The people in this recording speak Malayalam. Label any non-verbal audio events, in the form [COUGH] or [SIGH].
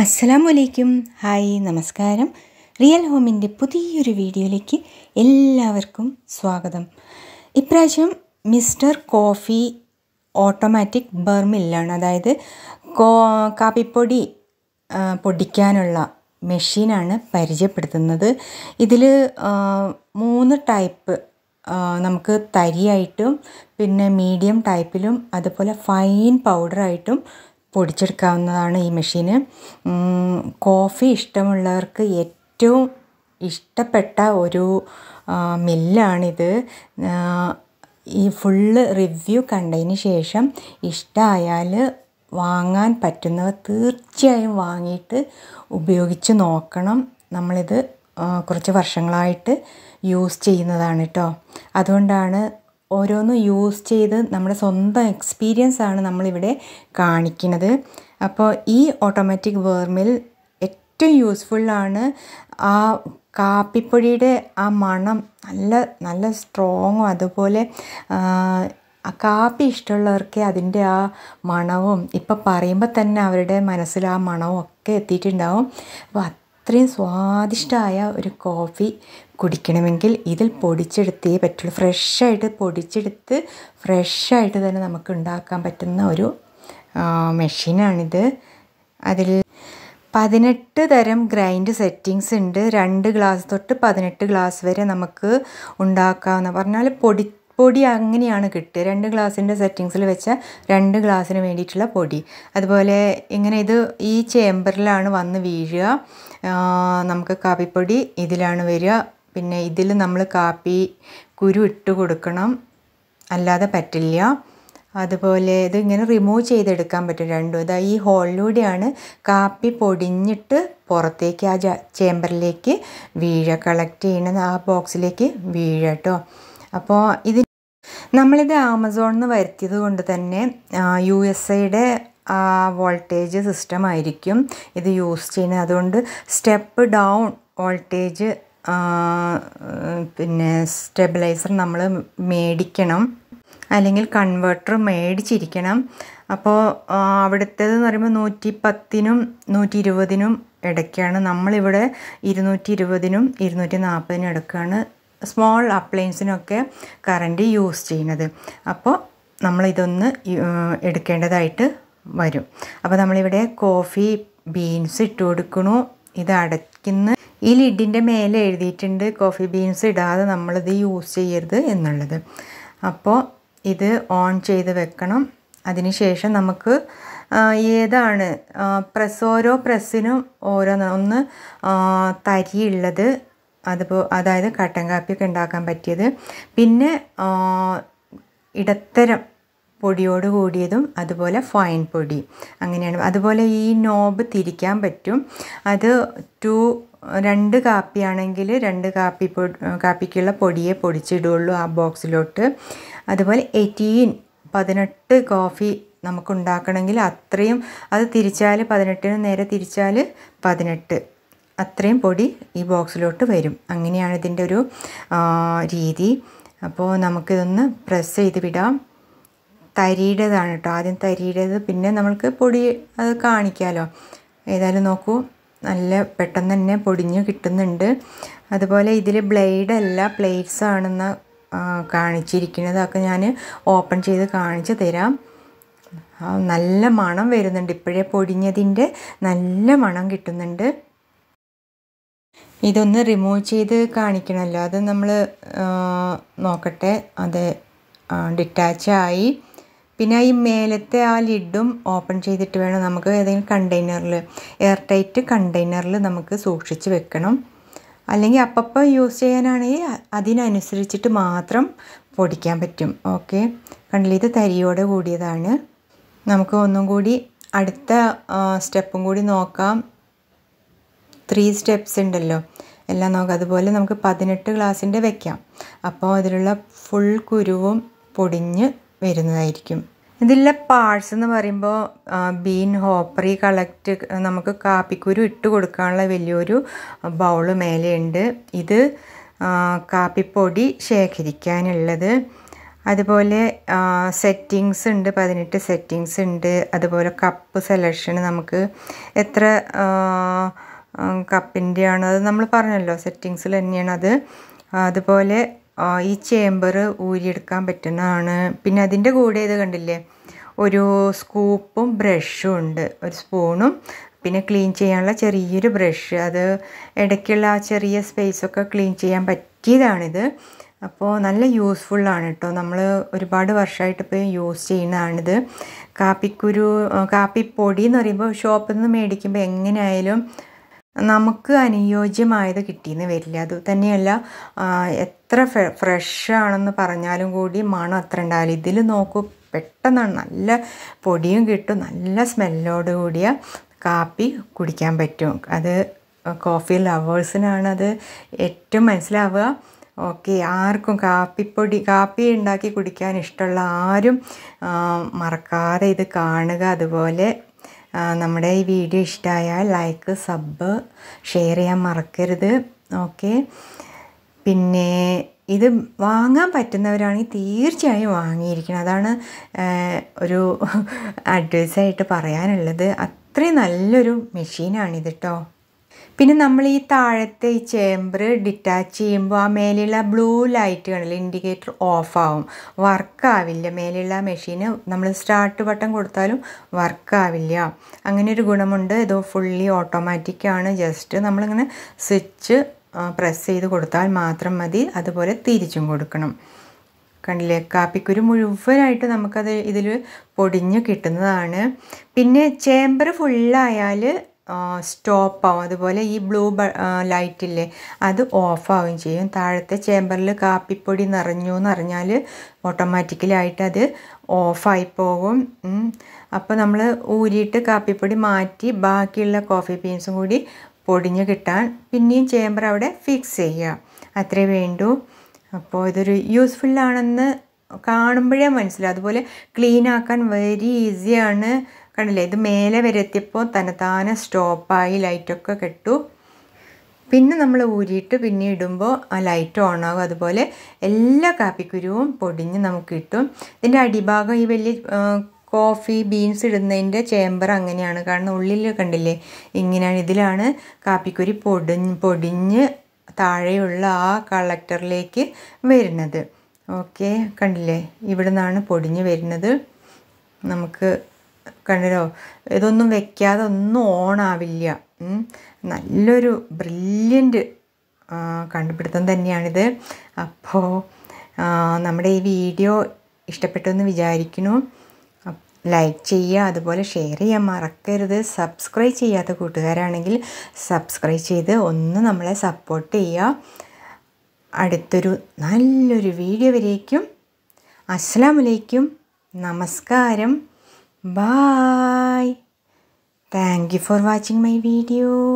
അസ്സലാമലൈക്കും ഹായ് നമസ്കാരം റിയൽ ഹോമിൻ്റെ പുതിയൊരു വീഡിയോയിലേക്ക് എല്ലാവർക്കും സ്വാഗതം ഇപ്രാവശ്യം മിസ്റ്റർ കോഫി ഓട്ടോമാറ്റിക് ബർമില്ലാണ് അതായത് കോ കാപ്പിപ്പൊടി പൊടിക്കാനുള്ള മെഷീനാണ് പരിചയപ്പെടുത്തുന്നത് ഇതിൽ മൂന്ന് ടൈപ്പ് നമുക്ക് തരിയായിട്ടും പിന്നെ മീഡിയം ടൈപ്പിലും അതുപോലെ ഫൈൻ പൗഡറായിട്ടും പൊടിച്ചെടുക്കാവുന്നതാണ് ഈ മെഷീന് കോഫി ഇഷ്ടമുള്ളവർക്ക് ഏറ്റവും ഇഷ്ടപ്പെട്ട ഒരു മില്ലാണിത് ഈ ഫുള്ള് റിവ്യൂ കണ്ടതിന് ശേഷം ഇഷ്ടമായാൽ വാങ്ങാൻ പറ്റുന്നവർ തീർച്ചയായും വാങ്ങിയിട്ട് ഉപയോഗിച്ച് നോക്കണം നമ്മളിത് കുറച്ച് വർഷങ്ങളായിട്ട് യൂസ് ചെയ്യുന്നതാണ് കേട്ടോ അതുകൊണ്ടാണ് ഓരോന്നും യൂസ് ചെയ്ത് നമ്മുടെ സ്വന്തം എക്സ്പീരിയൻസ് ആണ് നമ്മളിവിടെ കാണിക്കുന്നത് അപ്പോൾ ഈ ഓട്ടോമാറ്റിക് വേർമിൽ ഏറ്റവും യൂസ്ഫുള്ളാണ് ആ കാപ്പിപ്പൊടിയുടെ ആ മണം നല്ല നല്ല സ്ട്രോങ്ങും അതുപോലെ ആ കാപ്പി ഇഷ്ടമുള്ളവർക്ക് അതിൻ്റെ ആ മണവും ഇപ്പം പറയുമ്പോൾ തന്നെ അവരുടെ മനസ്സിൽ ആ മണവും ഒക്കെ എത്തിയിട്ടുണ്ടാവും അപ്പോൾ അത്രയും സ്വാദിഷ്ടമായ ഒരു കോഫി കുടിക്കണമെങ്കിൽ ഇതിൽ പൊടിച്ചെടുത്തേ പറ്റുള്ളൂ ഫ്രഷായിട്ട് പൊടിച്ചെടുത്ത് ഫ്രഷായിട്ട് തന്നെ നമുക്ക് ഉണ്ടാക്കാൻ പറ്റുന്ന ഒരു മെഷീനാണിത് അതിൽ പതിനെട്ട് തരം ഗ്രൈൻഡ് സെറ്റിങ്സ് ഉണ്ട് രണ്ട് ഗ്ലാസ് തൊട്ട് പതിനെട്ട് ഗ്ലാസ് വരെ നമുക്ക് ഉണ്ടാക്കാവുന്ന പറഞ്ഞാൽ പൊടി പൊടി അങ്ങനെയാണ് കിട്ടുക രണ്ട് ഗ്ലാസിൻ്റെ സെറ്റിങ്സിൽ വെച്ച രണ്ട് ഗ്ലാസ്സിന് വേണ്ടിയിട്ടുള്ള പൊടി അതുപോലെ ഇങ്ങനെ ഇത് ഈ ചേമ്പറിലാണ് വന്ന് വീഴുക നമുക്ക് കാപ്പിപ്പൊടി ഇതിലാണ് വരിക പിന്നെ ഇതിൽ നമ്മൾ കാപ്പി കുരു ഇട്ട് കൊടുക്കണം അല്ലാതെ പറ്റില്ല അതുപോലെ ഇത് ഇങ്ങനെ റിമൂവ് ചെയ്തെടുക്കാൻ പറ്റും രണ്ടും ഇതാ ഈ ഹോളിലൂടെയാണ് കാപ്പി പൊടിഞ്ഞിട്ട് പുറത്തേക്ക് ആ ചേമ്പറിലേക്ക് വീഴ കളക്ട് ചെയ്യണത് ആ ബോക്സിലേക്ക് വീഴട്ടോ കേട്ടോ അപ്പോൾ ഇത് നമ്മളിത് ആമസോണിൽ നിന്ന് വരുത്തിയത് കൊണ്ട് തന്നെ യു എസ് ഐയുടെ വോൾട്ടേജ് സിസ്റ്റം ആയിരിക്കും ഇത് യൂസ് ചെയ്യുന്നത് അതുകൊണ്ട് സ്റ്റെപ്പ് ഡൗൺ വോൾട്ടേജ് പിന്നെ സ്റ്റെബിലൈസർ നമ്മൾ മേടിക്കണം അല്ലെങ്കിൽ കൺവേർട്ടർ മേടിച്ചിരിക്കണം അപ്പോൾ അവിടുത്തേതെന്ന് പറയുമ്പോൾ നൂറ്റി പത്തിനും നൂറ്റി ഇരുപതിനും ഇടയ്ക്കാണ് നമ്മളിവിടെ ഇരുന്നൂറ്റി ഇരുപതിനും ഇരുന്നൂറ്റി നാൽപ്പതിനും ഇടയ്ക്കാണ് സ്മോൾ അപ്ലയൻസിനൊക്കെ കറണ്ട് യൂസ് ചെയ്യുന്നത് അപ്പോൾ നമ്മളിതൊന്ന് എടുക്കേണ്ടതായിട്ട് വരും അപ്പോൾ നമ്മളിവിടെ കോഫി ബീൻസ് ഇട്ട് കൊടുക്കണു ഇത് അടയ്ക്കുന്ന ഈ ലിഡിൻ്റെ മേലെ എഴുതിയിട്ടുണ്ട് കോഫി ബീൻസ് ഇടാതെ നമ്മളിത് യൂസ് ചെയ്യരുത് എന്നുള്ളത് അപ്പോൾ ഇത് ഓൺ ചെയ്ത് വെക്കണം അതിനുശേഷം നമുക്ക് ഏതാണ് പ്രസ് ഓരോ പ്രസ്സിനും ഓരോ ഒന്ന് തരിയുള്ളത് അതിപ്പോൾ അതായത് കട്ടൻ കാപ്പിയൊക്കെ ഉണ്ടാക്കാൻ പറ്റിയത് പിന്നെ ഇടത്തരം പൊടിയോട് കൂടിയതും അതുപോലെ ഫൈൻ പൊടി അങ്ങനെയാണ് അതുപോലെ ഈ നോബ് തിരിക്കാൻ പറ്റും അത് ടു രണ്ട് കാപ്പിയാണെങ്കിൽ രണ്ട് കാപ്പി പൊ കാപ്പിക്കുള്ള പൊടിയെ പൊടിച്ചിടുകയുള്ളൂ ആ ബോക്സിലോട്ട് അതുപോലെ എയ്റ്റീൻ പതിനെട്ട് കോഫി നമുക്കുണ്ടാക്കണമെങ്കിൽ അത്രയും അത് തിരിച്ചാൽ പതിനെട്ടിന് നേരെ തിരിച്ചാൽ പതിനെട്ട് അത്രയും പൊടി ഈ ബോക്സിലോട്ട് വരും അങ്ങനെയാണ് ഇതിൻ്റെ ഒരു രീതി അപ്പോൾ നമുക്കിതൊന്ന് പ്രസ് ചെയ്ത് വിടാം തരിയുടേതാണ് കേട്ടോ ആദ്യം തരിയുടേത് പിന്നെ നമ്മൾക്ക് പൊടി അത് കാണിക്കാമല്ലോ ഏതായാലും നോക്കൂ നല്ല പെട്ടെന്ന് തന്നെ പൊടിഞ്ഞു കിട്ടുന്നുണ്ട് അതുപോലെ ഇതിൽ ബ്ലേഡല്ല പ്ലേറ്റ്സ് ആണെന്ന് കാണിച്ചിരിക്കുന്നത് അതൊക്കെ ഞാൻ ഓപ്പൺ ചെയ്ത് കാണിച്ചു തരാം നല്ല മണം വരുന്നുണ്ട് ഇപ്പോഴേ പൊടിഞ്ഞതിൻ്റെ നല്ല മണം കിട്ടുന്നുണ്ട് ഇതൊന്ന് റിമൂവ് ചെയ്ത് കാണിക്കണമല്ലോ അത് നമ്മൾ നോക്കട്ടെ അത് ഡിറ്റാച്ച് ആയി പിന്നെ ഈ മേലത്തെ ആ ലിഡും ഓപ്പൺ ചെയ്തിട്ട് വേണം നമുക്ക് ഏതെങ്കിലും കണ്ടെയ്നറിൽ എയർ ടൈറ്റ് കണ്ടെയ്നറിൽ നമുക്ക് സൂക്ഷിച്ച് വെക്കണം അല്ലെങ്കിൽ അപ്പപ്പോൾ യൂസ് ചെയ്യാനാണെങ്കിൽ അതിനനുസരിച്ചിട്ട് മാത്രം പൊടിക്കാൻ പറ്റും ഓക്കെ കണ്ടില്ല ഇത് തരിയോടെ കൂടിയതാണ് നമുക്ക് ഒന്നും കൂടി അടുത്ത സ്റ്റെപ്പും കൂടി നോക്കാം ത്രീ സ്റ്റെപ്സ് ഉണ്ടല്ലോ എല്ലാം നോക്കാം അതുപോലെ നമുക്ക് പതിനെട്ട് ഗ്ലാസിൻ്റെ വെക്കാം അപ്പോൾ അതിലുള്ള ഫുൾ കുരുവും പൊടിഞ്ഞ് വരുന്നതായിരിക്കും ഇതിലെ പാഴ്സ് എന്ന് പറയുമ്പോൾ ബീൻ ഹോപ്പറി കളക്ട് നമുക്ക് കാപ്പിക്കുരു ഇട്ട് കൊടുക്കാനുള്ള വലിയൊരു ബൗള് മേലെയുണ്ട് ഇത് കാപ്പിപ്പൊടി ശേഖരിക്കാനുള്ളത് അതുപോലെ സെറ്റിങ്സ് ഉണ്ട് പതിനെട്ട് സെറ്റിങ്സ് ഉണ്ട് അതുപോലെ കപ്പ് സെലക്ഷൻ നമുക്ക് എത്ര കപ്പിൻ്റെയാണ് അത് നമ്മൾ പറഞ്ഞല്ലോ സെറ്റിങ്സിൽ തന്നെയാണ് അത് അതുപോലെ ഈ ചേമ്പർ ഊരിയെടുക്കാൻ പറ്റുന്നതാണ് പിന്നെ അതിൻ്റെ കൂടെ ഇത് കണ്ടില്ലേ ഒരു സ്കൂപ്പും ബ്രഷും ഉണ്ട് ഒരു സ്പൂണും പിന്നെ ക്ലീൻ ചെയ്യാനുള്ള ചെറിയൊരു ബ്രഷ് അത് ഇടയ്ക്കുള്ള ആ ചെറിയ സ്പേസൊക്കെ ക്ലീൻ ചെയ്യാൻ പറ്റിയതാണിത് അപ്പോൾ നല്ല യൂസ്ഫുള്ളാണ് കേട്ടോ നമ്മൾ ഒരുപാട് വർഷമായിട്ട് ഇപ്പോൾ യൂസ് ചെയ്യുന്നതാണിത് കാപ്പിക്കുരു കാപ്പിപ്പൊടി എന്ന് പറയുമ്പോൾ ഷോപ്പിൽ നിന്ന് മേടിക്കുമ്പോൾ എങ്ങനെയായാലും നമുക്ക് അനുയോജ്യമായത് കിട്ടിയെന്ന് വരില്ല അത് തന്നെയല്ല എത്ര ഫ്രഷ് ആണെന്ന് പറഞ്ഞാലും കൂടി മണം അത്ര ഉണ്ടാവില്ല ഇതിൽ നോക്കൂ പെട്ടെന്നാണ് നല്ല പൊടിയും കിട്ടും നല്ല സ്മെല്ലോട് കൂടിയ കാപ്പി കുടിക്കാൻ പറ്റും അത് കോഫി ലവേഴ്സിനാണ് അത് ഏറ്റവും മനസ്സിലാവുക ഓക്കെ ആർക്കും കാപ്പിപ്പൊടി കാപ്പി ഉണ്ടാക്കി കുടിക്കാൻ ഇഷ്ടമുള്ള ആരും മറക്കാതെ ഇത് കാണുക അതുപോലെ നമ്മുടെ ഈ വീഡിയോ ഇഷ്ടമായാൽ ലൈക്ക് സബ് ഷെയർ ചെയ്യാൻ മറക്കരുത് ഓക്കെ പിന്നെ ഇത് വാങ്ങാൻ പറ്റുന്നവരാണെങ്കിൽ തീർച്ചയായും വാങ്ങിയിരിക്കണം അതാണ് ഒരു അഡ്വൈസായിട്ട് [LAUGHS] പറയാനുള്ളത് അത്രയും നല്ലൊരു മെഷീനാണിത് കേട്ടോ പിന്നെ നമ്മൾ ഈ താഴത്തെ ഈ ചേമ്പർ ഡിറ്റാച്ച് ചെയ്യുമ്പോൾ ആ മേലെയുള്ള ബ്ലൂ ലൈറ്റ് കാണില്ല ഇൻഡിക്കേറ്റർ ഓഫാവും വർക്കാവില്ല മേലെയുള്ള മെഷീന് നമ്മൾ സ്റ്റാർട്ട് ബട്ടൺ കൊടുത്താലും വർക്കാവില്ല അങ്ങനെ ഒരു ഗുണമുണ്ട് ഇത് ഫുള്ളി ഓട്ടോമാറ്റിക്കാണ് ജസ്റ്റ് നമ്മളിങ്ങനെ സ്വിച്ച് പ്രസ് ചെയ്ത് കൊടുത്താൽ മാത്രം മതി അതുപോലെ തിരിച്ചും കൊടുക്കണം കണ്ടില്ലേ കാപ്പിക്കുരു മുഴുവനായിട്ട് നമുക്കത് ഇതിൽ പൊടിഞ്ഞു കിട്ടുന്നതാണ് പിന്നെ ചേമ്പർ ഫുള്ളായാൽ സ്റ്റോപ്പ് ആവും അതുപോലെ ഈ ബ്ലൂ ലൈറ്റില്ലേ അത് ഓഫാവുകയും ചെയ്യും താഴത്തെ ചേമ്പറിൽ കാപ്പിപ്പൊടി നിറഞ്ഞു എന്ന് അറിഞ്ഞാൽ ഓട്ടോമാറ്റിക്കലായിട്ട് അത് ഓഫായി പോകും അപ്പോൾ നമ്മൾ ഊരിയിട്ട് കാപ്പിപ്പൊടി മാറ്റി ബാക്കിയുള്ള കോഫി ബീൻസും കൂടി പൊടിഞ്ഞ് കിട്ടാൻ പിന്നെയും ചേമ്പർ അവിടെ ഫിക്സ് ചെയ്യുക അത്രേ വേണ്ടു അപ്പോൾ ഇതൊരു യൂസ്ഫുള്ളാണെന്ന് കാണുമ്പോഴേ മനസ്സിലാവും അതുപോലെ ക്ലീൻ ആക്കാൻ വെരി ഈസിയാണ് കണ്ടില്ലേ ഇത് മേലെ വരെ എത്തിയപ്പോൾ തനത്താനെ സ്റ്റോപ്പായി ലൈറ്റൊക്കെ കെട്ടു പിന്നെ നമ്മൾ ഊരിയിട്ട് പിന്നെ ഇടുമ്പോൾ ആ ലൈറ്റ് ഓൺ ആകും അതുപോലെ എല്ലാ കാപ്പിക്കുരുവും പൊടിഞ്ഞ് നമുക്ക് കിട്ടും ഇതിൻ്റെ അടിഭാഗം ഈ വലിയ കോഫി ബീൻസ് ഇടുന്നതിൻ്റെ ചേമ്പർ അങ്ങനെയാണ് കാരണം ഉള്ളിൽ കണ്ടില്ലേ ഇങ്ങനെയാണ് ഇതിലാണ് കാപ്പിക്കുരി പൊടിഞ്ഞ് പൊടിഞ്ഞ് താഴെയുള്ള ആ കളക്ടറിലേക്ക് വരുന്നത് ഓക്കെ കണ്ടില്ലേ ഇവിടെ നിന്നാണ് പൊടിഞ്ഞ് വരുന്നത് നമുക്ക് കണ്ടോ ഇതൊന്നും വെക്കാതെ ഒന്നും ഓണാവില്ല നല്ലൊരു ബ്രില്യൻറ്റ് കണ്ടുപിടുത്തം തന്നെയാണിത് അപ്പോൾ നമ്മുടെ ഈ വീഡിയോ ഇഷ്ടപ്പെട്ടു എന്ന് വിചാരിക്കുന്നു ലൈക്ക് ചെയ്യുക അതുപോലെ ഷെയർ ചെയ്യാൻ മറക്കരുത് സബ്സ്ക്രൈബ് ചെയ്യാത്ത കൂട്ടുകാരാണെങ്കിൽ സബ്സ്ക്രൈബ് ചെയ്ത് ഒന്ന് നമ്മളെ സപ്പോർട്ട് ചെയ്യുക അടുത്തൊരു നല്ലൊരു വീഡിയോ വരേക്കും അസ്സാമലൈക്കും നമസ്കാരം Bye. Thank you for watching my video.